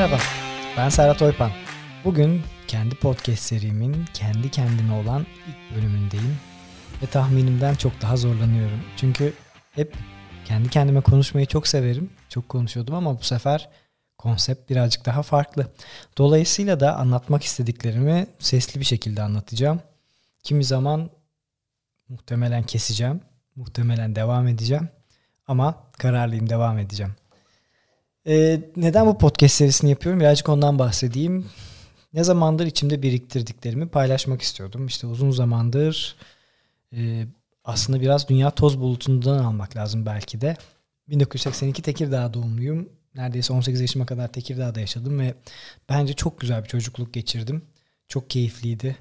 Merhaba, ben Serhat Oypan. Bugün kendi podcast serimin kendi kendine olan ilk bölümündeyim ve tahminimden çok daha zorlanıyorum. Çünkü hep kendi kendime konuşmayı çok severim, çok konuşuyordum ama bu sefer konsept birazcık daha farklı. Dolayısıyla da anlatmak istediklerimi sesli bir şekilde anlatacağım. Kimi zaman muhtemelen keseceğim, muhtemelen devam edeceğim ama kararlıyım devam edeceğim. Ee, neden bu podcast serisini yapıyorum? Birazcık ondan bahsedeyim. Ne zamandır içimde biriktirdiklerimi paylaşmak istiyordum. İşte uzun zamandır e, aslında biraz dünya toz bulutundan almak lazım belki de. 1982 Tekirdağ doğumluyum. Neredeyse 18 yaşıma kadar Tekirdağ'da yaşadım ve bence çok güzel bir çocukluk geçirdim. Çok keyifliydi.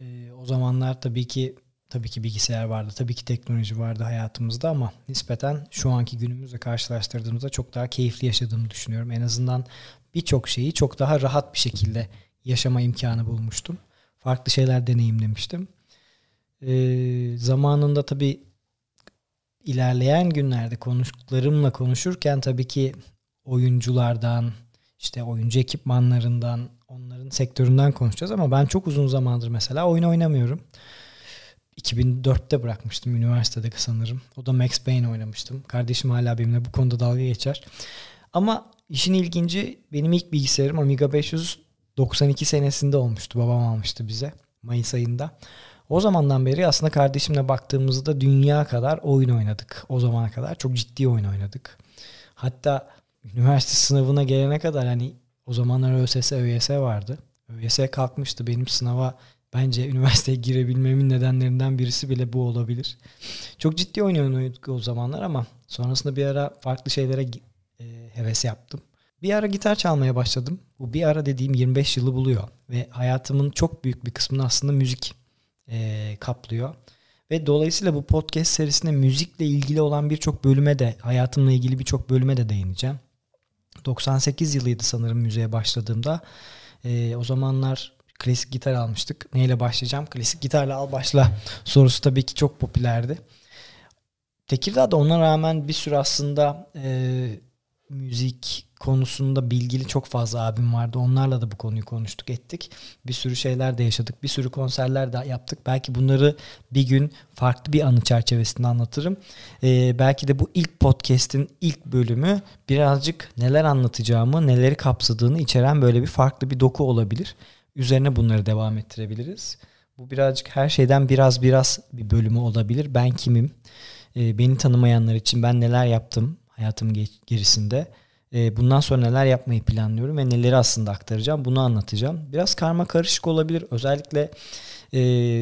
E, o zamanlar tabii ki Tabii ki bilgisayar vardı, tabii ki teknoloji vardı hayatımızda ama nispeten şu anki günümüzle karşılaştırdığımızda çok daha keyifli yaşadığımı düşünüyorum. En azından birçok şeyi çok daha rahat bir şekilde yaşama imkanı bulmuştum. Farklı şeyler deneyimlemiştim. Ee, zamanında tabii ilerleyen günlerde konuştuklarımla konuşurken tabii ki oyunculardan, işte oyuncu ekipmanlarından, onların sektöründen konuşacağız ama ben çok uzun zamandır mesela oyun oynamıyorum. 2004'te bırakmıştım üniversitede sanırım. O da Max Payne oynamıştım. Kardeşim hala benimle bu konuda dalga geçer. Ama işin ilginci benim ilk bilgisayarım Amiga 500 92 senesinde olmuştu. Babam almıştı bize Mayıs ayında. O zamandan beri aslında kardeşimle baktığımızda dünya kadar oyun oynadık. O zamana kadar çok ciddi oyun oynadık. Hatta üniversite sınavına gelene kadar hani o zamanlar ÖSS, ÖYS vardı. ÖYS kalkmıştı benim sınava bence üniversiteye girebilmemin nedenlerinden birisi bile bu olabilir. Çok ciddi oynuyorduk o zamanlar ama sonrasında bir ara farklı şeylere e, heves yaptım. Bir ara gitar çalmaya başladım. Bu bir ara dediğim 25 yılı buluyor ve hayatımın çok büyük bir kısmını aslında müzik e, kaplıyor. Ve dolayısıyla bu podcast serisinde müzikle ilgili olan birçok bölüme de, hayatımla ilgili birçok bölüme de değineceğim. 98 yılıydı sanırım müzeye başladığımda. E, o zamanlar klasik gitar almıştık. Neyle başlayacağım? Klasik gitarla al başla sorusu tabii ki çok popülerdi. Tekirdağ'da ona rağmen bir sürü aslında e, müzik konusunda bilgili çok fazla abim vardı. Onlarla da bu konuyu konuştuk ettik. Bir sürü şeyler de yaşadık. Bir sürü konserler de yaptık. Belki bunları bir gün farklı bir anı çerçevesinde anlatırım. Ee, belki de bu ilk podcast'in ilk bölümü birazcık neler anlatacağımı, neleri kapsadığını içeren böyle bir farklı bir doku olabilir. Üzerine bunları devam ettirebiliriz. Bu birazcık her şeyden biraz biraz bir bölümü olabilir. Ben kimim? E, beni tanımayanlar için ben neler yaptım hayatım gerisinde? E, bundan sonra neler yapmayı planlıyorum ve neleri aslında aktaracağım? Bunu anlatacağım. Biraz karma karışık olabilir. Özellikle e,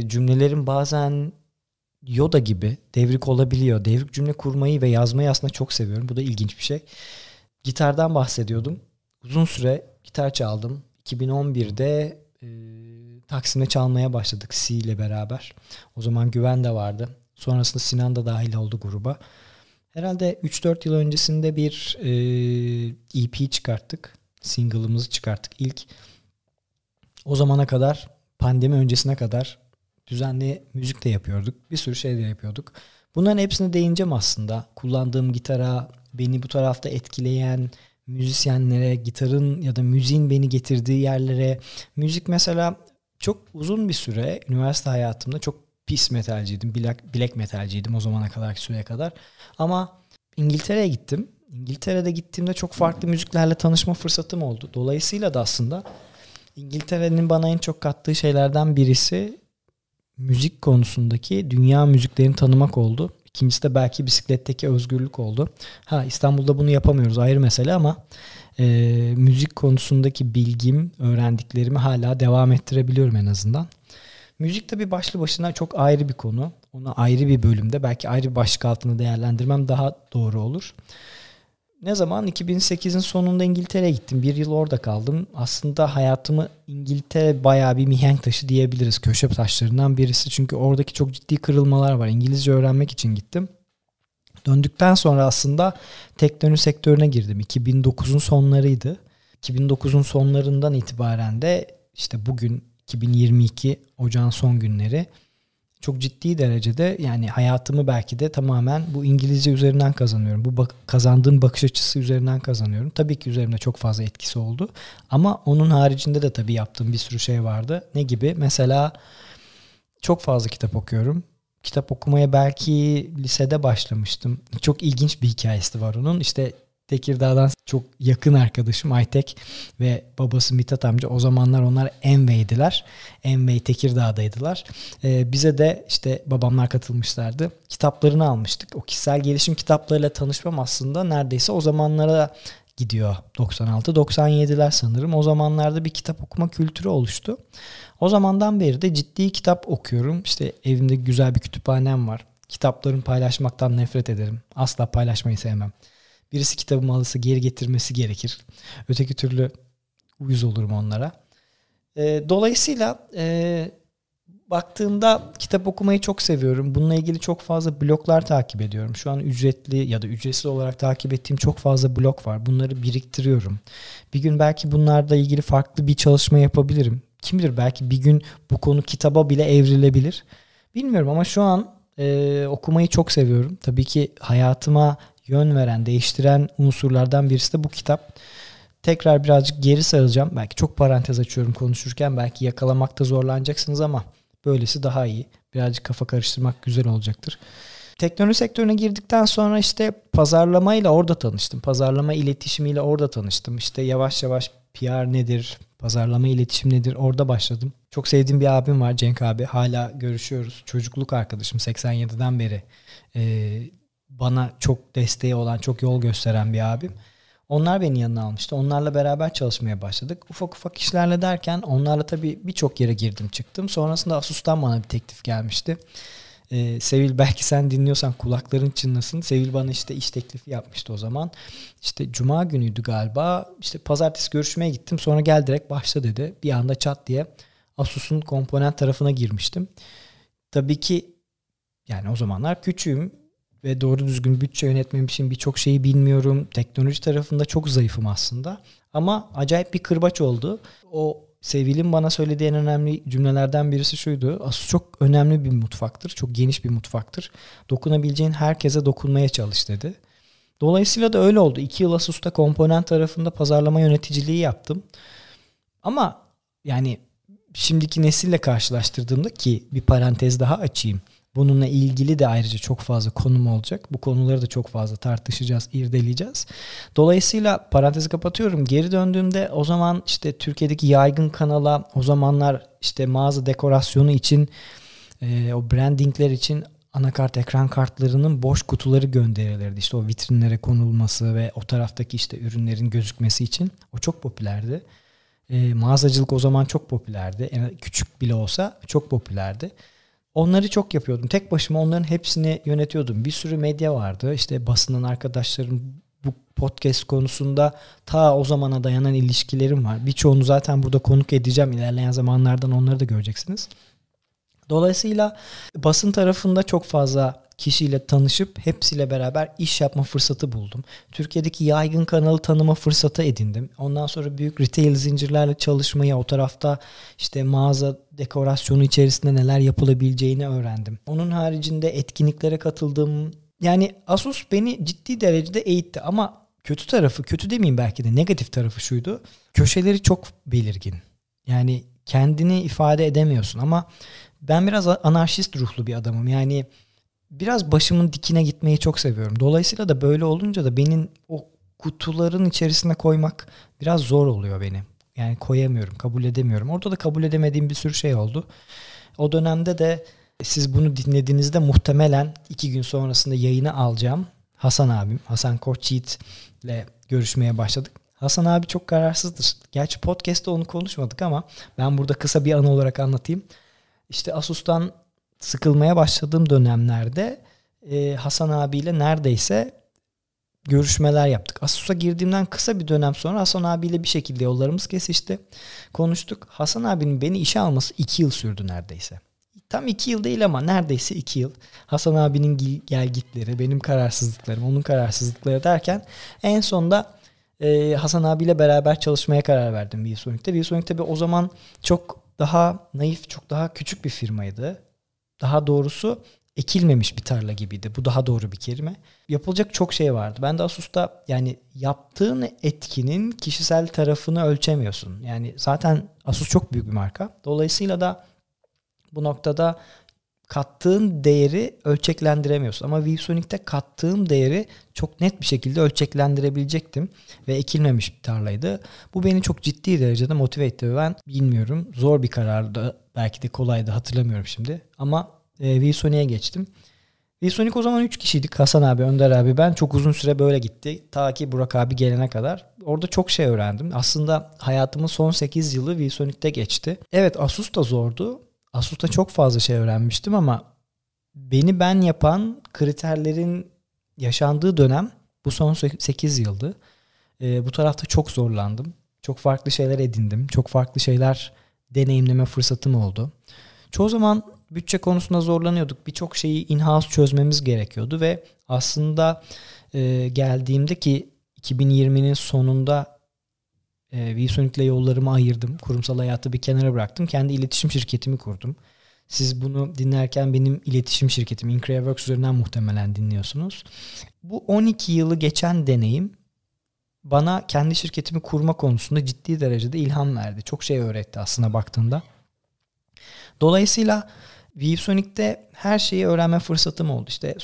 cümlelerin bazen Yoda gibi devrik olabiliyor. Devrik cümle kurmayı ve yazmayı aslında çok seviyorum. Bu da ilginç bir şey. Gitardan bahsediyordum. Uzun süre gitar çaldım. 2011'de e, Taksim'de çalmaya başladık C ile beraber. O zaman Güven de vardı. Sonrasında Sinan da dahil oldu gruba. Herhalde 3-4 yıl öncesinde bir e, EP çıkarttık. Single'ımızı çıkarttık ilk. O zamana kadar pandemi öncesine kadar düzenli müzik de yapıyorduk. Bir sürü şey de yapıyorduk. Bunların hepsine değineceğim aslında. Kullandığım gitara, beni bu tarafta etkileyen müzisyenlere, gitarın ya da müziğin beni getirdiği yerlere. Müzik mesela çok uzun bir süre üniversite hayatımda çok pis metalciydim. Black, black metalciydim o zamana kadar süreye kadar. Ama İngiltere'ye gittim. İngiltere'de gittiğimde çok farklı müziklerle tanışma fırsatım oldu. Dolayısıyla da aslında İngiltere'nin bana en çok kattığı şeylerden birisi müzik konusundaki dünya müziklerini tanımak oldu. İkincisi de belki bisikletteki özgürlük oldu. Ha İstanbul'da bunu yapamıyoruz ayrı mesele ama e, müzik konusundaki bilgim, öğrendiklerimi hala devam ettirebiliyorum en azından. Müzik tabii başlı başına çok ayrı bir konu. Ona ayrı bir bölümde belki ayrı bir başlık altında değerlendirmem daha doğru olur ne zaman 2008'in sonunda İngiltere'ye gittim. Bir yıl orada kaldım. Aslında hayatımı İngiltere bayağı bir mihenk taşı diyebiliriz. Köşe taşlarından birisi. Çünkü oradaki çok ciddi kırılmalar var. İngilizce öğrenmek için gittim. Döndükten sonra aslında teknoloji sektörüne girdim. 2009'un sonlarıydı. 2009'un sonlarından itibaren de işte bugün 2022 ocağın son günleri çok ciddi derecede yani hayatımı belki de tamamen bu İngilizce üzerinden kazanıyorum. Bu bak, kazandığım bakış açısı üzerinden kazanıyorum. Tabii ki üzerimde çok fazla etkisi oldu. Ama onun haricinde de tabii yaptığım bir sürü şey vardı. Ne gibi? Mesela çok fazla kitap okuyorum. Kitap okumaya belki lisede başlamıştım. Çok ilginç bir hikayesi var onun. İşte Tekirdağ'dan çok yakın arkadaşım Aytek ve babası Mithat amca o zamanlar onlar Envey'diler. Envey Tekirdağ'daydılar. Ee, bize de işte babamlar katılmışlardı. Kitaplarını almıştık. O kişisel gelişim kitaplarıyla tanışmam aslında neredeyse o zamanlara gidiyor. 96-97'ler sanırım. O zamanlarda bir kitap okuma kültürü oluştu. O zamandan beri de ciddi kitap okuyorum. İşte evimde güzel bir kütüphanem var. Kitaplarımı paylaşmaktan nefret ederim. Asla paylaşmayı sevmem. Birisi kitabımı alırsa geri getirmesi gerekir. Öteki türlü uyuz olurum onlara. E, dolayısıyla e, baktığımda kitap okumayı çok seviyorum. Bununla ilgili çok fazla bloklar takip ediyorum. Şu an ücretli ya da ücretsiz olarak takip ettiğim çok fazla blok var. Bunları biriktiriyorum. Bir gün belki bunlarla ilgili farklı bir çalışma yapabilirim. Kim bilir belki bir gün bu konu kitaba bile evrilebilir. Bilmiyorum ama şu an e, okumayı çok seviyorum. Tabii ki hayatıma yön veren, değiştiren unsurlardan birisi de bu kitap. Tekrar birazcık geri sarılacağım. Belki çok parantez açıyorum konuşurken. Belki yakalamakta zorlanacaksınız ama böylesi daha iyi. Birazcık kafa karıştırmak güzel olacaktır. Teknoloji sektörüne girdikten sonra işte pazarlamayla orada tanıştım. Pazarlama iletişimiyle orada tanıştım. İşte yavaş yavaş PR nedir, pazarlama iletişim nedir orada başladım. Çok sevdiğim bir abim var Cenk abi. Hala görüşüyoruz. Çocukluk arkadaşım 87'den beri e, bana çok desteği olan, çok yol gösteren bir abim. Onlar beni yanına almıştı. Onlarla beraber çalışmaya başladık. Ufak ufak işlerle derken onlarla tabii birçok yere girdim çıktım. Sonrasında Asus'tan bana bir teklif gelmişti. Ee, Sevil belki sen dinliyorsan kulakların çınlasın. Sevil bana işte iş teklifi yapmıştı o zaman. İşte cuma günüydü galiba. İşte pazartesi görüşmeye gittim. Sonra gel direkt başla dedi. Bir anda çat diye Asus'un komponent tarafına girmiştim. Tabii ki yani o zamanlar küçüğüm ve doğru düzgün bütçe yönetmem için birçok şeyi bilmiyorum. Teknoloji tarafında çok zayıfım aslında. Ama acayip bir kırbaç oldu. O sevgilim bana söylediği en önemli cümlelerden birisi şuydu. Asus çok önemli bir mutfaktır. Çok geniş bir mutfaktır. Dokunabileceğin herkese dokunmaya çalış dedi. Dolayısıyla da öyle oldu. İki yıl Asus'ta komponent tarafında pazarlama yöneticiliği yaptım. Ama yani şimdiki nesille karşılaştırdığımda ki bir parantez daha açayım. Bununla ilgili de ayrıca çok fazla konum olacak. Bu konuları da çok fazla tartışacağız, irdeleyeceğiz. Dolayısıyla parantezi kapatıyorum. Geri döndüğümde o zaman işte Türkiye'deki yaygın kanala o zamanlar işte mağaza dekorasyonu için e, o brandingler için anakart ekran kartlarının boş kutuları gönderilirdi. İşte o vitrinlere konulması ve o taraftaki işte ürünlerin gözükmesi için o çok popülerdi. E, mağazacılık o zaman çok popülerdi. Yani küçük bile olsa çok popülerdi. Onları çok yapıyordum. Tek başıma onların hepsini yönetiyordum. Bir sürü medya vardı. İşte basının arkadaşlarım bu podcast konusunda ta o zamana dayanan ilişkilerim var. Birçoğunu zaten burada konuk edeceğim. İlerleyen zamanlardan onları da göreceksiniz. Dolayısıyla basın tarafında çok fazla kişiyle tanışıp hepsiyle beraber iş yapma fırsatı buldum. Türkiye'deki yaygın kanalı tanıma fırsatı edindim. Ondan sonra büyük retail zincirlerle çalışmayı o tarafta işte mağaza dekorasyonu içerisinde neler yapılabileceğini öğrendim. Onun haricinde etkinliklere katıldım. Yani Asus beni ciddi derecede eğitti ama kötü tarafı, kötü demeyeyim belki de negatif tarafı şuydu. Köşeleri çok belirgin. Yani kendini ifade edemiyorsun ama ben biraz anarşist ruhlu bir adamım. Yani biraz başımın dikine gitmeyi çok seviyorum. Dolayısıyla da böyle olunca da benim o kutuların içerisine koymak biraz zor oluyor benim. Yani koyamıyorum, kabul edemiyorum. Orada da kabul edemediğim bir sürü şey oldu. O dönemde de siz bunu dinlediğinizde muhtemelen iki gün sonrasında yayını alacağım. Hasan abim, Hasan Koçyiğit ile görüşmeye başladık. Hasan abi çok kararsızdır. Gerçi podcast'te onu konuşmadık ama ben burada kısa bir an olarak anlatayım. İşte Asus'tan sıkılmaya başladığım dönemlerde e, Hasan abiyle neredeyse görüşmeler yaptık. Asus'a girdiğimden kısa bir dönem sonra Hasan abiyle bir şekilde yollarımız kesişti. Konuştuk. Hasan abinin beni işe alması iki yıl sürdü neredeyse. Tam iki yıl değil ama neredeyse iki yıl. Hasan abinin gel gitleri, benim kararsızlıklarım, onun kararsızlıkları derken en sonda e, Hasan abiyle beraber çalışmaya karar verdim Visonic'te. Visonic'te bir o zaman çok daha naif, çok daha küçük bir firmaydı. Daha doğrusu ekilmemiş bir tarla gibiydi. Bu daha doğru bir kelime. Yapılacak çok şey vardı. Ben de Asus'ta yani yaptığın etkinin kişisel tarafını ölçemiyorsun. Yani zaten Asus çok büyük bir marka. Dolayısıyla da bu noktada kattığın değeri ölçeklendiremiyorsun. Ama ViewSonic'te kattığım değeri çok net bir şekilde ölçeklendirebilecektim. Ve ekilmemiş bir tarlaydı. Bu beni çok ciddi derecede motive etti. ben bilmiyorum zor bir karardı. Belki de kolaydı hatırlamıyorum şimdi. Ama e, ViewSonic'e geçtim. ViewSonic o zaman 3 kişiydik. Hasan abi, Önder abi, ben. Çok uzun süre böyle gitti. Ta ki Burak abi gelene kadar. Orada çok şey öğrendim. Aslında hayatımın son 8 yılı ViewSonic'te geçti. Evet Asus da zordu Asus'ta çok fazla şey öğrenmiştim ama beni ben yapan kriterlerin yaşandığı dönem bu son 8 yıldı. E, bu tarafta çok zorlandım. Çok farklı şeyler edindim. Çok farklı şeyler deneyimleme fırsatım oldu. Çoğu zaman bütçe konusunda zorlanıyorduk. Birçok şeyi in-house çözmemiz gerekiyordu ve aslında e, geldiğimde ki 2020'nin sonunda e, ee, VSunic'le yollarımı ayırdım. Kurumsal hayatı bir kenara bıraktım. Kendi iletişim şirketimi kurdum. Siz bunu dinlerken benim iletişim şirketim Increaworks üzerinden muhtemelen dinliyorsunuz. Bu 12 yılı geçen deneyim bana kendi şirketimi kurma konusunda ciddi derecede ilham verdi. Çok şey öğretti aslında baktığında. Dolayısıyla Vivesonic'te her şeyi öğrenme fırsatım oldu. İşte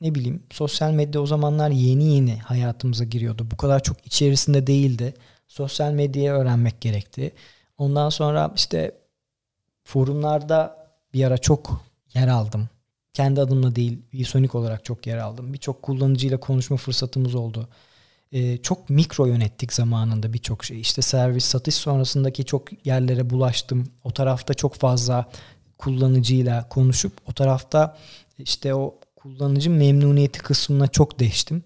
ne bileyim sosyal medya o zamanlar yeni yeni hayatımıza giriyordu. Bu kadar çok içerisinde değildi sosyal medyayı öğrenmek gerekti. Ondan sonra işte forumlarda bir ara çok yer aldım. Kendi adımla değil, Visonik olarak çok yer aldım. Birçok kullanıcıyla konuşma fırsatımız oldu. Ee, çok mikro yönettik zamanında birçok şey. İşte servis satış sonrasındaki çok yerlere bulaştım. O tarafta çok fazla kullanıcıyla konuşup o tarafta işte o kullanıcı memnuniyeti kısmına çok değiştim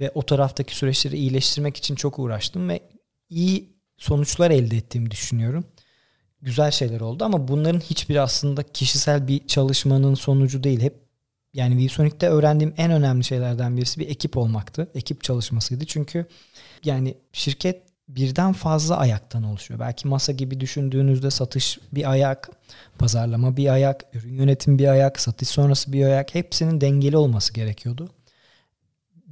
ve o taraftaki süreçleri iyileştirmek için çok uğraştım ve iyi sonuçlar elde ettiğimi düşünüyorum. Güzel şeyler oldu ama bunların hiçbiri aslında kişisel bir çalışmanın sonucu değil. Hep yani Visonic'te öğrendiğim en önemli şeylerden birisi bir ekip olmaktı. Ekip çalışmasıydı. Çünkü yani şirket birden fazla ayaktan oluşuyor. Belki masa gibi düşündüğünüzde satış bir ayak, pazarlama bir ayak, ürün yönetim bir ayak, satış sonrası bir ayak hepsinin dengeli olması gerekiyordu.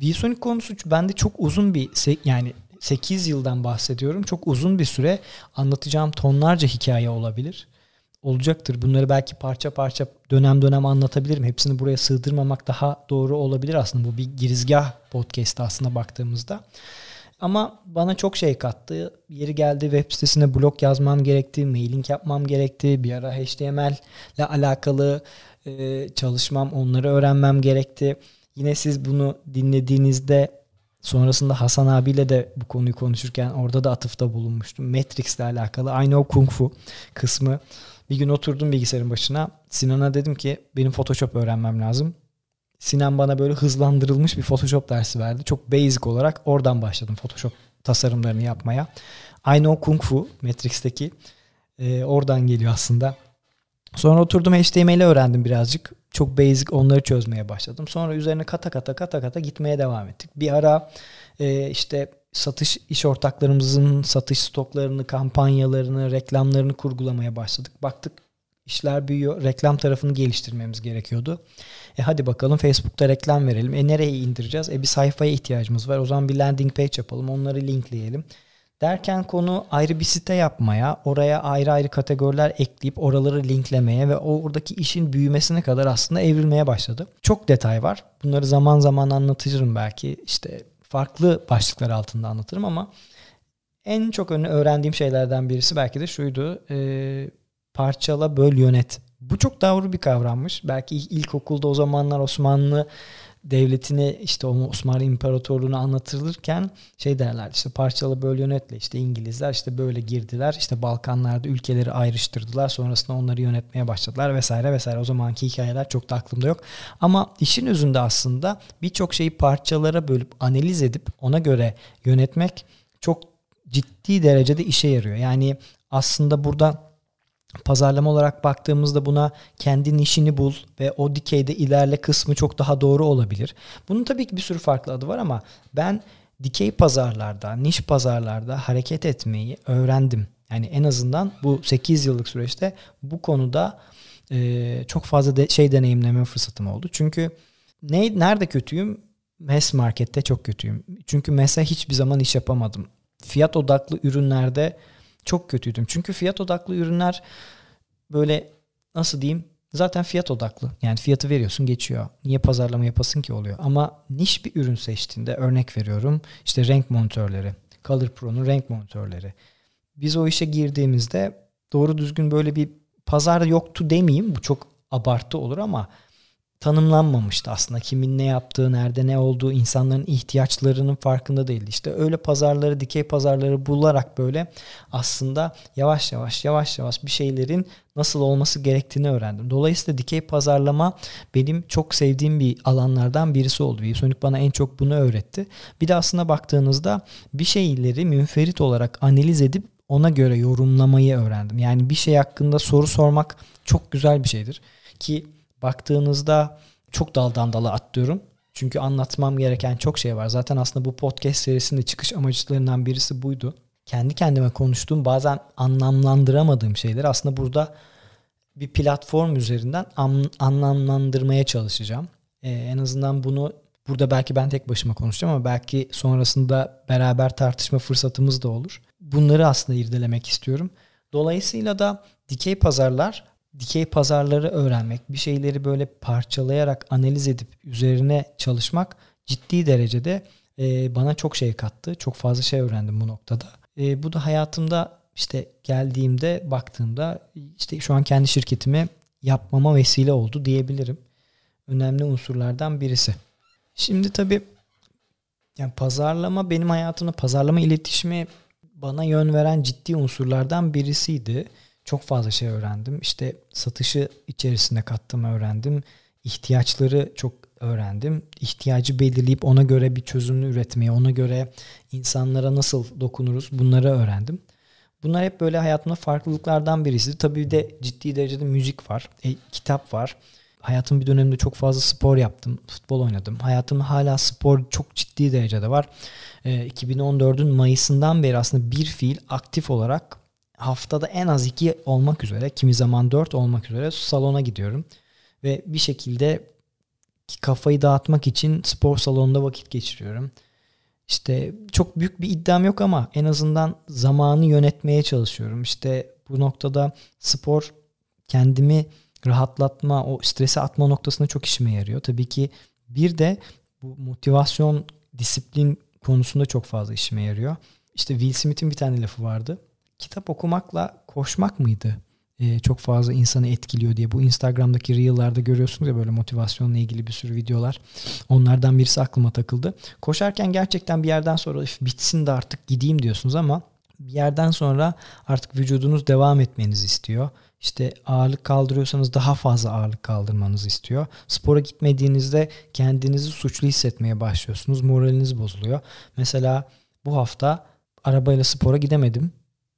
VSonic konusu bende çok uzun bir yani 8 yıldan bahsediyorum. Çok uzun bir süre anlatacağım tonlarca hikaye olabilir. Olacaktır. Bunları belki parça parça dönem dönem anlatabilirim. Hepsini buraya sığdırmamak daha doğru olabilir aslında. Bu bir girizgah podcast aslında baktığımızda. Ama bana çok şey kattı. Yeri geldi web sitesine blog yazmam gerekti, mailing yapmam gerekti, bir ara HTML ile alakalı e, çalışmam, onları öğrenmem gerekti. Yine siz bunu dinlediğinizde Sonrasında Hasan abiyle de bu konuyu konuşurken orada da atıfta bulunmuştum. Matrix'le alakalı aynı o kung fu kısmı. Bir gün oturdum bilgisayarın başına. Sinan'a dedim ki benim Photoshop öğrenmem lazım. Sinan bana böyle hızlandırılmış bir Photoshop dersi verdi. Çok basic olarak oradan başladım Photoshop tasarımlarını yapmaya. Aynı o Kung Fu Matrix'teki e, oradan geliyor aslında. Sonra oturdum HTML öğrendim birazcık. Çok basic onları çözmeye başladım. Sonra üzerine kata kata kata kata gitmeye devam ettik. Bir ara e, işte satış iş ortaklarımızın satış stoklarını, kampanyalarını, reklamlarını kurgulamaya başladık. Baktık işler büyüyor. Reklam tarafını geliştirmemiz gerekiyordu. E hadi bakalım Facebook'ta reklam verelim. E nereye indireceğiz? E bir sayfaya ihtiyacımız var. O zaman bir landing page yapalım. Onları linkleyelim. Derken konu ayrı bir site yapmaya, oraya ayrı ayrı kategoriler ekleyip oraları linklemeye ve oradaki işin büyümesine kadar aslında evrilmeye başladı. Çok detay var. Bunları zaman zaman anlatırım belki. İşte farklı başlıklar altında anlatırım ama en çok öğrendiğim şeylerden birisi belki de şuydu. E, parçala, böl, yönet. Bu çok doğru bir kavrammış. Belki ilkokulda o zamanlar Osmanlı devletini işte o Osmanlı İmparatorluğu'nu anlatılırken şey derler işte parçalı böyle yönetle işte İngilizler işte böyle girdiler işte Balkanlarda ülkeleri ayrıştırdılar sonrasında onları yönetmeye başladılar vesaire vesaire o zamanki hikayeler çok da aklımda yok ama işin özünde aslında birçok şeyi parçalara bölüp analiz edip ona göre yönetmek çok ciddi derecede işe yarıyor yani aslında burada pazarlama olarak baktığımızda buna kendi nişini bul ve o dikeyde ilerle kısmı çok daha doğru olabilir. Bunun tabii ki bir sürü farklı adı var ama ben dikey pazarlarda, niş pazarlarda hareket etmeyi öğrendim. Yani en azından bu 8 yıllık süreçte bu konuda e, çok fazla de, şey deneyimleme fırsatım oldu. Çünkü ne, nerede kötüyüm? Mass markette çok kötüyüm. Çünkü mesa hiçbir zaman iş yapamadım. Fiyat odaklı ürünlerde çok kötüydüm. Çünkü fiyat odaklı ürünler böyle nasıl diyeyim zaten fiyat odaklı. Yani fiyatı veriyorsun geçiyor. Niye pazarlama yapasın ki oluyor. Ama niş bir ürün seçtiğinde örnek veriyorum işte renk monitörleri. Color Pro'nun renk monitörleri. Biz o işe girdiğimizde doğru düzgün böyle bir pazar yoktu demeyeyim. Bu çok abartı olur ama tanımlanmamıştı aslında. Kimin ne yaptığı, nerede ne olduğu, insanların ihtiyaçlarının farkında değildi. işte öyle pazarları, dikey pazarları bularak böyle aslında yavaş yavaş yavaş yavaş bir şeylerin nasıl olması gerektiğini öğrendim. Dolayısıyla dikey pazarlama benim çok sevdiğim bir alanlardan birisi oldu. sonuç bana en çok bunu öğretti. Bir de aslında baktığınızda bir şeyleri münferit olarak analiz edip ona göre yorumlamayı öğrendim. Yani bir şey hakkında soru sormak çok güzel bir şeydir ki baktığınızda çok daldan dala atlıyorum. Çünkü anlatmam gereken çok şey var. Zaten aslında bu podcast serisinin çıkış amaçlarından birisi buydu. Kendi kendime konuştuğum bazen anlamlandıramadığım şeyleri aslında burada bir platform üzerinden anlamlandırmaya çalışacağım. Ee, en azından bunu burada belki ben tek başıma konuşacağım ama belki sonrasında beraber tartışma fırsatımız da olur. Bunları aslında irdelemek istiyorum. Dolayısıyla da dikey pazarlar dikey pazarları öğrenmek, bir şeyleri böyle parçalayarak analiz edip üzerine çalışmak ciddi derecede e, bana çok şey kattı. Çok fazla şey öğrendim bu noktada. E, bu da hayatımda işte geldiğimde baktığımda işte şu an kendi şirketimi yapmama vesile oldu diyebilirim. Önemli unsurlardan birisi. Şimdi tabii yani pazarlama benim hayatımda pazarlama iletişimi bana yön veren ciddi unsurlardan birisiydi çok fazla şey öğrendim. İşte satışı içerisine kattım öğrendim. İhtiyaçları çok öğrendim. İhtiyacı belirleyip ona göre bir çözümünü üretmeyi, ona göre insanlara nasıl dokunuruz bunları öğrendim. Bunlar hep böyle hayatımda farklılıklardan birisi. Tabii de ciddi derecede müzik var, e, kitap var. Hayatım bir döneminde çok fazla spor yaptım. Futbol oynadım. Hayatım hala spor çok ciddi derecede var. E, 2014'ün Mayıs'ından beri aslında bir fiil aktif olarak haftada en az iki olmak üzere kimi zaman dört olmak üzere salona gidiyorum. Ve bir şekilde kafayı dağıtmak için spor salonunda vakit geçiriyorum. İşte çok büyük bir iddiam yok ama en azından zamanı yönetmeye çalışıyorum. İşte bu noktada spor kendimi rahatlatma, o stresi atma noktasında çok işime yarıyor. Tabii ki bir de bu motivasyon, disiplin konusunda çok fazla işime yarıyor. İşte Will Smith'in bir tane lafı vardı kitap okumakla koşmak mıydı? Ee, çok fazla insanı etkiliyor diye. Bu Instagram'daki Reel'larda görüyorsunuz ya böyle motivasyonla ilgili bir sürü videolar. Onlardan birisi aklıma takıldı. Koşarken gerçekten bir yerden sonra bitsin de artık gideyim diyorsunuz ama bir yerden sonra artık vücudunuz devam etmenizi istiyor. İşte ağırlık kaldırıyorsanız daha fazla ağırlık kaldırmanızı istiyor. Spora gitmediğinizde kendinizi suçlu hissetmeye başlıyorsunuz. Moraliniz bozuluyor. Mesela bu hafta arabayla spora gidemedim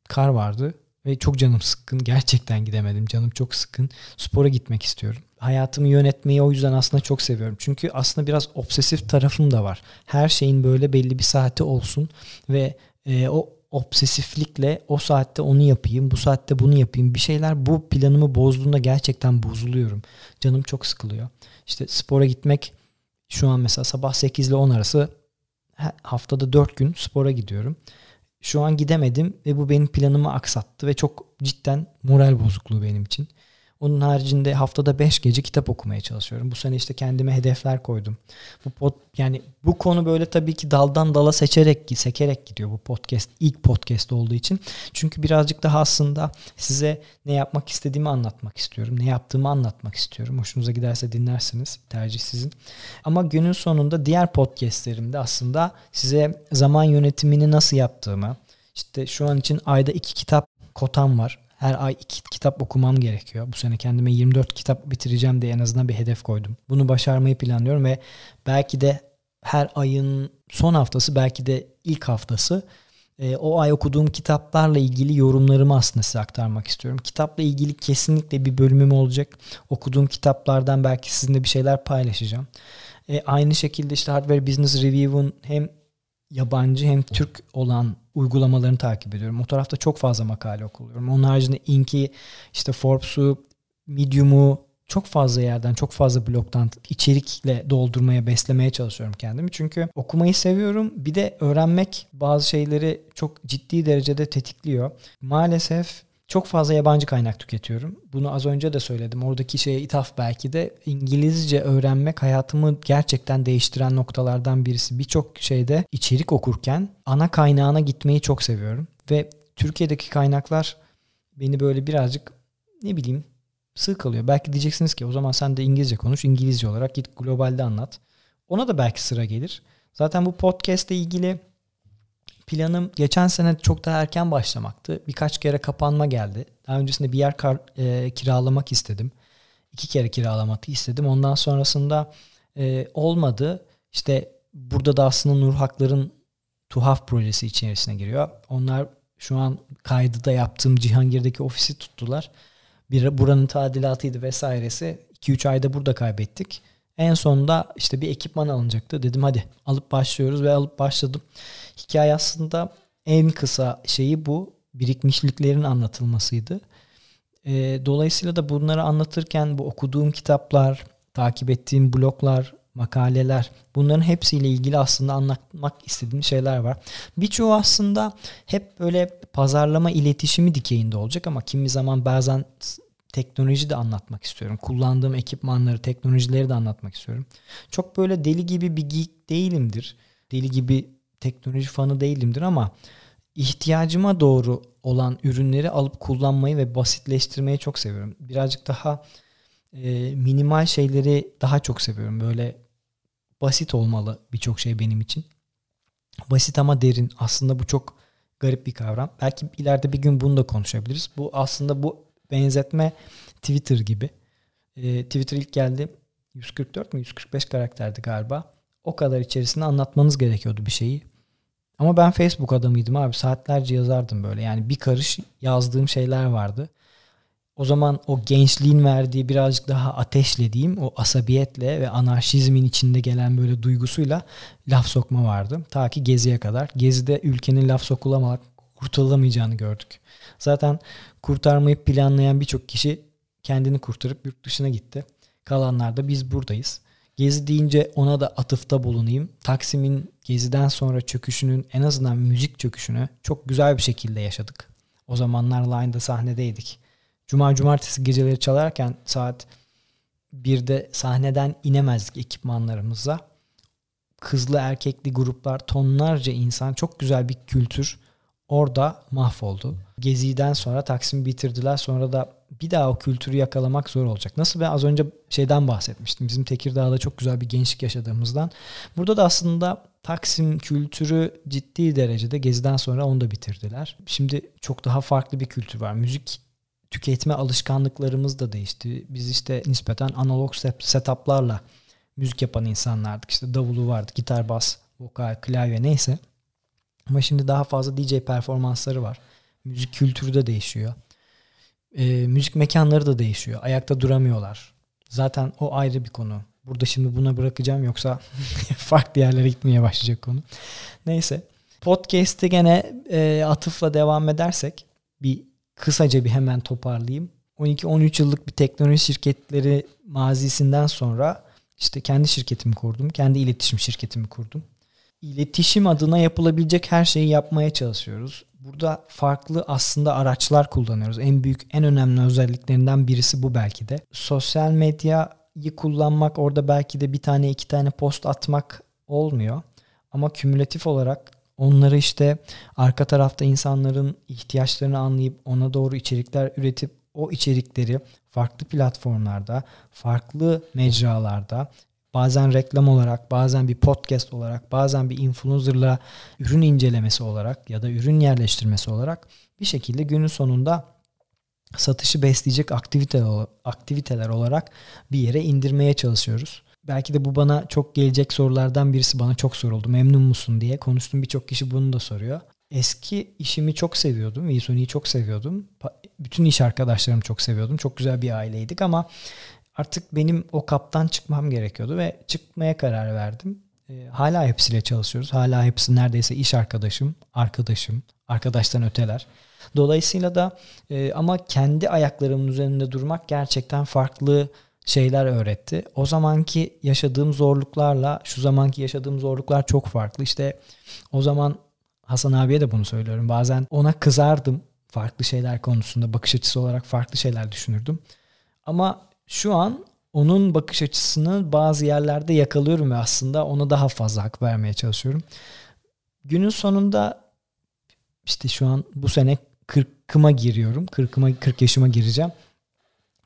kar vardı ve çok canım sıkkın. Gerçekten gidemedim. Canım çok sıkkın. Spora gitmek istiyorum. Hayatımı yönetmeyi o yüzden aslında çok seviyorum. Çünkü aslında biraz obsesif tarafım da var. Her şeyin böyle belli bir saati olsun ve e, o obsesiflikle o saatte onu yapayım, bu saatte bunu yapayım. Bir şeyler bu planımı bozduğunda gerçekten bozuluyorum. Canım çok sıkılıyor. İşte spora gitmek şu an mesela sabah 8 ile 10 arası haftada 4 gün spora gidiyorum. Şu an gidemedim ve bu benim planımı aksattı ve çok cidden moral bozukluğu benim için. Onun haricinde haftada 5 gece kitap okumaya çalışıyorum. Bu sene işte kendime hedefler koydum. Bu pot yani bu konu böyle tabii ki daldan dala seçerek, sekerek gidiyor bu podcast. ilk podcast olduğu için. Çünkü birazcık daha aslında size ne yapmak istediğimi anlatmak istiyorum. Ne yaptığımı anlatmak istiyorum. Hoşunuza giderse dinlersiniz. Tercih sizin. Ama günün sonunda diğer podcastlerimde aslında size zaman yönetimini nasıl yaptığımı, işte şu an için ayda iki kitap kotam var her ay iki kitap okumam gerekiyor. Bu sene kendime 24 kitap bitireceğim diye en azından bir hedef koydum. Bunu başarmayı planlıyorum ve belki de her ayın son haftası belki de ilk haftası e, o ay okuduğum kitaplarla ilgili yorumlarımı aslında size aktarmak istiyorum. Kitapla ilgili kesinlikle bir bölümüm olacak. Okuduğum kitaplardan belki sizinle bir şeyler paylaşacağım. E, aynı şekilde işte Hardware Business Review'un hem yabancı hem Türk olan uygulamalarını takip ediyorum. O tarafta çok fazla makale okuluyorum. Onun haricinde Inki, işte Forbes'u, Medium'u çok fazla yerden, çok fazla bloktan içerikle doldurmaya, beslemeye çalışıyorum kendimi. Çünkü okumayı seviyorum. Bir de öğrenmek bazı şeyleri çok ciddi derecede tetikliyor. Maalesef çok fazla yabancı kaynak tüketiyorum. Bunu az önce de söyledim. Oradaki şeye ithaf belki de İngilizce öğrenmek hayatımı gerçekten değiştiren noktalardan birisi. Birçok şeyde içerik okurken ana kaynağına gitmeyi çok seviyorum. Ve Türkiye'deki kaynaklar beni böyle birazcık ne bileyim sığ kalıyor. Belki diyeceksiniz ki o zaman sen de İngilizce konuş. İngilizce olarak git globalde anlat. Ona da belki sıra gelir. Zaten bu podcast ile ilgili planım geçen sene çok daha erken başlamaktı. Birkaç kere kapanma geldi. Daha öncesinde bir yer kar, e, kiralamak istedim. İki kere kiralamak istedim. Ondan sonrasında e, olmadı. İşte burada da aslında Nur Haklar'ın tuhaf projesi içerisine giriyor. Onlar şu an kaydı da yaptığım Cihangir'deki ofisi tuttular. Bir, buranın tadilatıydı vesairesi. 2-3 ayda burada kaybettik. En sonunda işte bir ekipman alınacaktı. Dedim hadi alıp başlıyoruz ve alıp başladım. Hikaye aslında en kısa şeyi bu birikmişliklerin anlatılmasıydı. E, dolayısıyla da bunları anlatırken bu okuduğum kitaplar, takip ettiğim bloglar, makaleler bunların hepsiyle ilgili aslında anlatmak istediğim şeyler var. Birçoğu aslında hep böyle pazarlama iletişimi dikeyinde olacak ama kimi zaman bazen teknoloji de anlatmak istiyorum. Kullandığım ekipmanları, teknolojileri de anlatmak istiyorum. Çok böyle deli gibi bir geek değilimdir. Deli gibi teknoloji fanı değilimdir ama ihtiyacıma doğru olan ürünleri alıp kullanmayı ve basitleştirmeyi çok seviyorum. Birazcık daha e, minimal şeyleri daha çok seviyorum. Böyle basit olmalı birçok şey benim için. Basit ama derin. Aslında bu çok garip bir kavram. Belki ileride bir gün bunu da konuşabiliriz. Bu aslında bu benzetme Twitter gibi. E, Twitter ilk geldi 144 mi 145 karakterdi galiba. O kadar içerisinde anlatmanız gerekiyordu bir şeyi. Ama ben Facebook adamıydım abi. Saatlerce yazardım böyle. Yani bir karış yazdığım şeyler vardı. O zaman o gençliğin verdiği birazcık daha ateşlediğim o asabiyetle ve anarşizmin içinde gelen böyle duygusuyla laf sokma vardı. Ta ki Gezi'ye kadar. Gezi'de ülkenin laf sokulamak, kurtulamayacağını gördük. Zaten Kurtarmayı planlayan birçok kişi kendini kurtarıp yurt dışına gitti. Kalanlar da biz buradayız. Gezi deyince ona da atıfta bulunayım. Taksim'in Gezi'den sonra çöküşünün en azından müzik çöküşünü çok güzel bir şekilde yaşadık. O zamanlar Line'da sahnedeydik. Cuma cumartesi geceleri çalarken saat 1'de sahneden inemezdik ekipmanlarımızla. Kızlı erkekli gruplar, tonlarca insan, çok güzel bir kültür orada mahvoldu. Gezi'den sonra Taksim'i bitirdiler. Sonra da bir daha o kültürü yakalamak zor olacak. Nasıl ben az önce şeyden bahsetmiştim. Bizim Tekirdağ'da çok güzel bir gençlik yaşadığımızdan. Burada da aslında Taksim kültürü ciddi derecede Gezi'den sonra onu da bitirdiler. Şimdi çok daha farklı bir kültür var. Müzik tüketme alışkanlıklarımız da değişti. Biz işte nispeten analog setuplarla müzik yapan insanlardık. İşte davulu vardı, gitar, bas, vokal, klavye neyse. Ama şimdi daha fazla DJ performansları var. Müzik kültürü de değişiyor. E, müzik mekanları da değişiyor. Ayakta duramıyorlar. Zaten o ayrı bir konu. Burada şimdi buna bırakacağım yoksa farklı yerlere gitmeye başlayacak konu. Neyse. Podcast'te gene e, atıfla devam edersek bir kısaca bir hemen toparlayayım. 12-13 yıllık bir teknoloji şirketleri mazisinden sonra işte kendi şirketimi kurdum. Kendi iletişim şirketimi kurdum iletişim adına yapılabilecek her şeyi yapmaya çalışıyoruz. Burada farklı aslında araçlar kullanıyoruz. En büyük, en önemli özelliklerinden birisi bu belki de. Sosyal medyayı kullanmak, orada belki de bir tane iki tane post atmak olmuyor. Ama kümülatif olarak onları işte arka tarafta insanların ihtiyaçlarını anlayıp ona doğru içerikler üretip o içerikleri farklı platformlarda, farklı mecralarda bazen reklam olarak, bazen bir podcast olarak, bazen bir influencer'la ürün incelemesi olarak ya da ürün yerleştirmesi olarak bir şekilde günün sonunda satışı besleyecek aktiviteler olarak bir yere indirmeye çalışıyoruz. Belki de bu bana çok gelecek sorulardan birisi bana çok soruldu. Memnun musun diye konuştum birçok kişi bunu da soruyor. Eski işimi çok seviyordum. Visoni'yi çok seviyordum. Bütün iş arkadaşlarımı çok seviyordum. Çok güzel bir aileydik ama artık benim o kaptan çıkmam gerekiyordu ve çıkmaya karar verdim. E, hala hepsiyle çalışıyoruz. Hala hepsi neredeyse iş arkadaşım, arkadaşım, arkadaştan öteler. Dolayısıyla da e, ama kendi ayaklarımın üzerinde durmak gerçekten farklı şeyler öğretti. O zamanki yaşadığım zorluklarla şu zamanki yaşadığım zorluklar çok farklı. İşte o zaman Hasan abiye de bunu söylüyorum. Bazen ona kızardım farklı şeyler konusunda bakış açısı olarak farklı şeyler düşünürdüm. Ama şu an onun bakış açısını bazı yerlerde yakalıyorum ve aslında ona daha fazla hak vermeye çalışıyorum. Günün sonunda işte şu an bu sene 40'ıma giriyorum. 40'ıma 40 yaşıma gireceğim.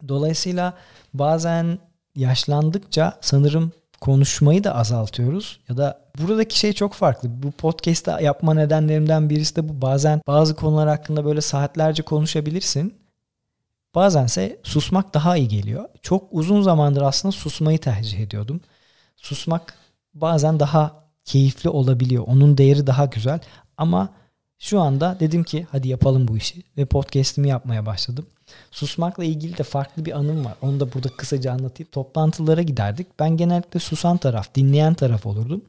Dolayısıyla bazen yaşlandıkça sanırım konuşmayı da azaltıyoruz ya da buradaki şey çok farklı. Bu podcast'te yapma nedenlerimden birisi de bu. Bazen bazı konular hakkında böyle saatlerce konuşabilirsin Bazense susmak daha iyi geliyor. Çok uzun zamandır aslında susmayı tercih ediyordum. Susmak bazen daha keyifli olabiliyor. Onun değeri daha güzel ama şu anda dedim ki hadi yapalım bu işi ve podcast'imi yapmaya başladım. Susmakla ilgili de farklı bir anım var. Onu da burada kısaca anlatayım. Toplantılara giderdik. Ben genellikle susan taraf, dinleyen taraf olurdum.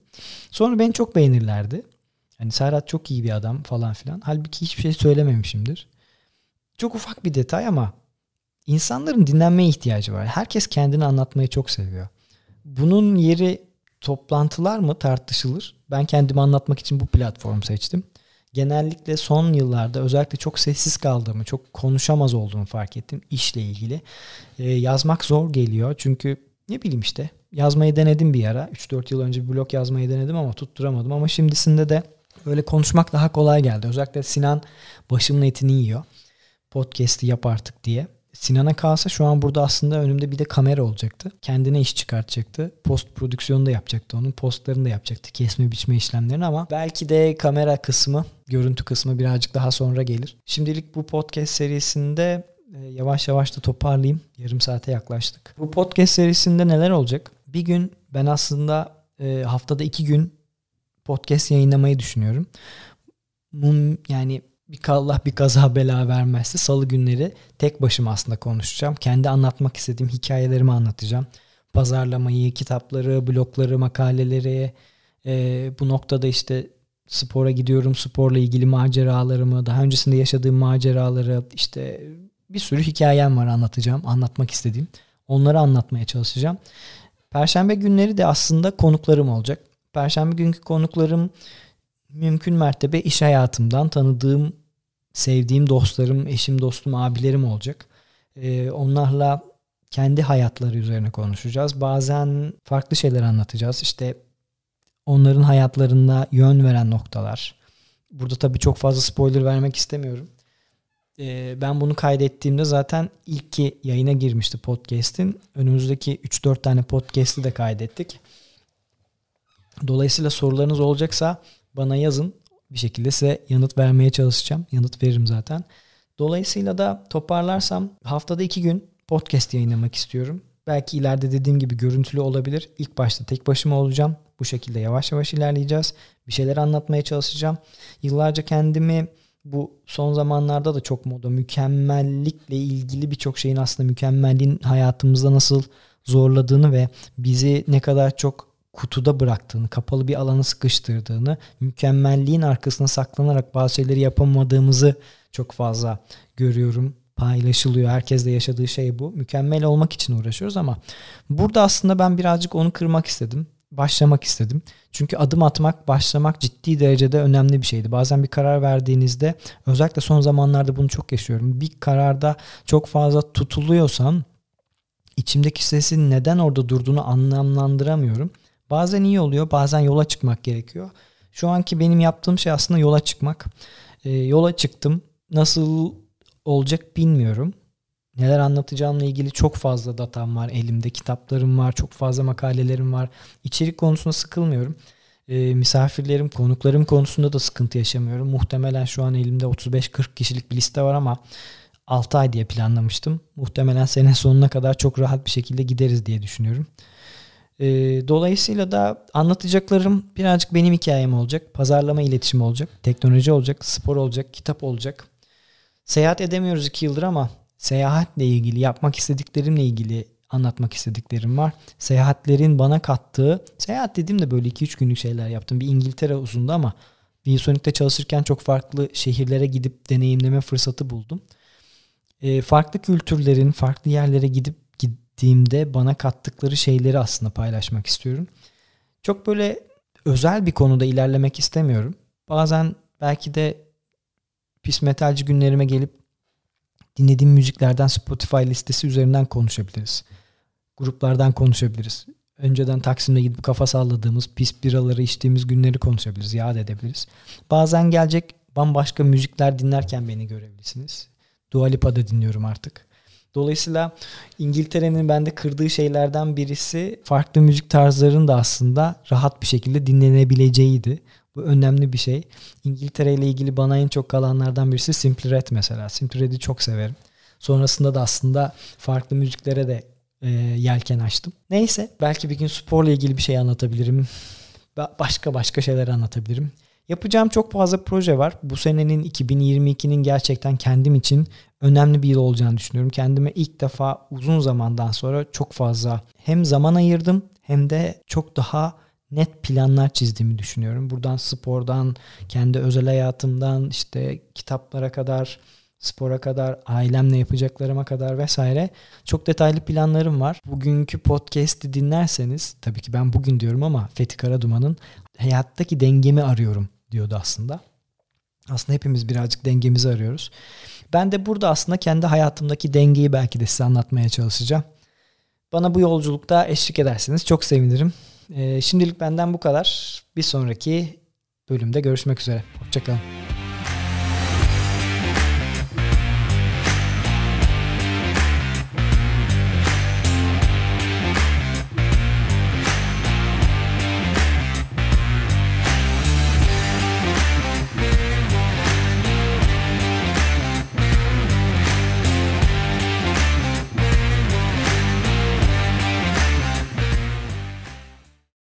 Sonra beni çok beğenirlerdi. Hani Serhat çok iyi bir adam falan filan. Halbuki hiçbir şey söylememişimdir. Çok ufak bir detay ama İnsanların dinlenmeye ihtiyacı var. Herkes kendini anlatmayı çok seviyor. Bunun yeri toplantılar mı tartışılır? Ben kendimi anlatmak için bu platformu seçtim. Genellikle son yıllarda özellikle çok sessiz kaldığımı, çok konuşamaz olduğumu fark ettim işle ilgili. Ee, yazmak zor geliyor çünkü ne bileyim işte yazmayı denedim bir ara. 3-4 yıl önce bir blog yazmayı denedim ama tutturamadım. Ama şimdisinde de böyle konuşmak daha kolay geldi. Özellikle Sinan başımın etini yiyor. Podcast'i yap artık diye. Sinan'a kalsa şu an burada aslında önümde bir de kamera olacaktı. Kendine iş çıkartacaktı. Post prodüksiyonu da yapacaktı. Onun postlarını da yapacaktı. Kesme biçme işlemlerini ama belki de kamera kısmı, görüntü kısmı birazcık daha sonra gelir. Şimdilik bu podcast serisinde e, yavaş yavaş da toparlayayım. Yarım saate yaklaştık. Bu podcast serisinde neler olacak? Bir gün ben aslında e, haftada iki gün podcast yayınlamayı düşünüyorum. Yani bir Allah bir kaza bela vermezse salı günleri tek başıma aslında konuşacağım. Kendi anlatmak istediğim hikayelerimi anlatacağım. Pazarlamayı, kitapları, blogları, makaleleri, e, bu noktada işte spora gidiyorum, sporla ilgili maceralarımı, daha öncesinde yaşadığım maceraları, işte bir sürü hikayem var anlatacağım, anlatmak istediğim. Onları anlatmaya çalışacağım. Perşembe günleri de aslında konuklarım olacak. Perşembe günkü konuklarım mümkün mertebe iş hayatımdan tanıdığım sevdiğim dostlarım, eşim, dostum, abilerim olacak. E, onlarla kendi hayatları üzerine konuşacağız. Bazen farklı şeyler anlatacağız. İşte onların hayatlarında yön veren noktalar. Burada tabii çok fazla spoiler vermek istemiyorum. Ee, ben bunu kaydettiğimde zaten ilk ki yayına girmişti podcast'in. Önümüzdeki 3-4 tane podcast'i de kaydettik. Dolayısıyla sorularınız olacaksa bana yazın bir şekilde size yanıt vermeye çalışacağım. Yanıt veririm zaten. Dolayısıyla da toparlarsam haftada iki gün podcast yayınlamak istiyorum. Belki ileride dediğim gibi görüntülü olabilir. İlk başta tek başıma olacağım. Bu şekilde yavaş yavaş ilerleyeceğiz. Bir şeyler anlatmaya çalışacağım. Yıllarca kendimi bu son zamanlarda da çok moda mükemmellikle ilgili birçok şeyin aslında mükemmelliğin hayatımızda nasıl zorladığını ve bizi ne kadar çok kutuda bıraktığını, kapalı bir alana sıkıştırdığını, mükemmelliğin arkasına saklanarak bazı şeyleri yapamadığımızı çok fazla görüyorum paylaşılıyor. Herkes de yaşadığı şey bu. Mükemmel olmak için uğraşıyoruz ama burada aslında ben birazcık onu kırmak istedim. Başlamak istedim. Çünkü adım atmak, başlamak ciddi derecede önemli bir şeydi. Bazen bir karar verdiğinizde özellikle son zamanlarda bunu çok yaşıyorum. Bir kararda çok fazla tutuluyorsan içimdeki sesin neden orada durduğunu anlamlandıramıyorum. Bazen iyi oluyor, bazen yola çıkmak gerekiyor. Şu anki benim yaptığım şey aslında yola çıkmak. E, yola çıktım. Nasıl olacak bilmiyorum. Neler anlatacağımla ilgili çok fazla datam var elimde. Kitaplarım var, çok fazla makalelerim var. İçerik konusunda sıkılmıyorum. E, misafirlerim, konuklarım konusunda da sıkıntı yaşamıyorum. Muhtemelen şu an elimde 35-40 kişilik bir liste var ama 6 ay diye planlamıştım. Muhtemelen sene sonuna kadar çok rahat bir şekilde gideriz diye düşünüyorum. Ee, dolayısıyla da anlatacaklarım birazcık benim hikayem olacak. Pazarlama iletişim olacak, teknoloji olacak, spor olacak, kitap olacak. Seyahat edemiyoruz iki yıldır ama seyahatle ilgili, yapmak istediklerimle ilgili anlatmak istediklerim var. Seyahatlerin bana kattığı, seyahat dediğimde böyle 2-3 günlük şeyler yaptım. Bir İngiltere uzundu ama Visonic'te çalışırken çok farklı şehirlere gidip deneyimleme fırsatı buldum. E, farklı kültürlerin, farklı yerlere gidip gittiğimde bana kattıkları şeyleri aslında paylaşmak istiyorum. Çok böyle özel bir konuda ilerlemek istemiyorum. Bazen belki de pis metalci günlerime gelip dinlediğim müziklerden Spotify listesi üzerinden konuşabiliriz. Gruplardan konuşabiliriz. Önceden Taksim'de gidip kafa salladığımız, pis biraları içtiğimiz günleri konuşabiliriz, yad edebiliriz. Bazen gelecek bambaşka müzikler dinlerken beni görebilirsiniz. Dua Lipa'da dinliyorum artık. Dolayısıyla İngiltere'nin bende kırdığı şeylerden birisi farklı müzik tarzlarının da aslında rahat bir şekilde dinlenebileceğiydi. Bu önemli bir şey. İngiltere ile ilgili bana en çok kalanlardan birisi Simply Red mesela. Simply Red'i çok severim. Sonrasında da aslında farklı müziklere de e, yelken açtım. Neyse belki bir gün sporla ilgili bir şey anlatabilirim. Başka başka şeyler anlatabilirim. Yapacağım çok fazla proje var. Bu senenin 2022'nin gerçekten kendim için önemli bir yıl olacağını düşünüyorum. Kendime ilk defa uzun zamandan sonra çok fazla hem zaman ayırdım hem de çok daha net planlar çizdiğimi düşünüyorum. Buradan spordan, kendi özel hayatımdan, işte kitaplara kadar spora kadar, ailemle yapacaklarıma kadar vesaire çok detaylı planlarım var. Bugünkü podcast'i dinlerseniz, tabii ki ben bugün diyorum ama Fethi Karaduman'ın hayattaki dengemi arıyorum diyordu aslında. Aslında hepimiz birazcık dengemizi arıyoruz. Ben de burada aslında kendi hayatımdaki dengeyi belki de size anlatmaya çalışacağım. Bana bu yolculukta eşlik ederseniz çok sevinirim. Ee, şimdilik benden bu kadar. Bir sonraki bölümde görüşmek üzere. Hoşçakalın.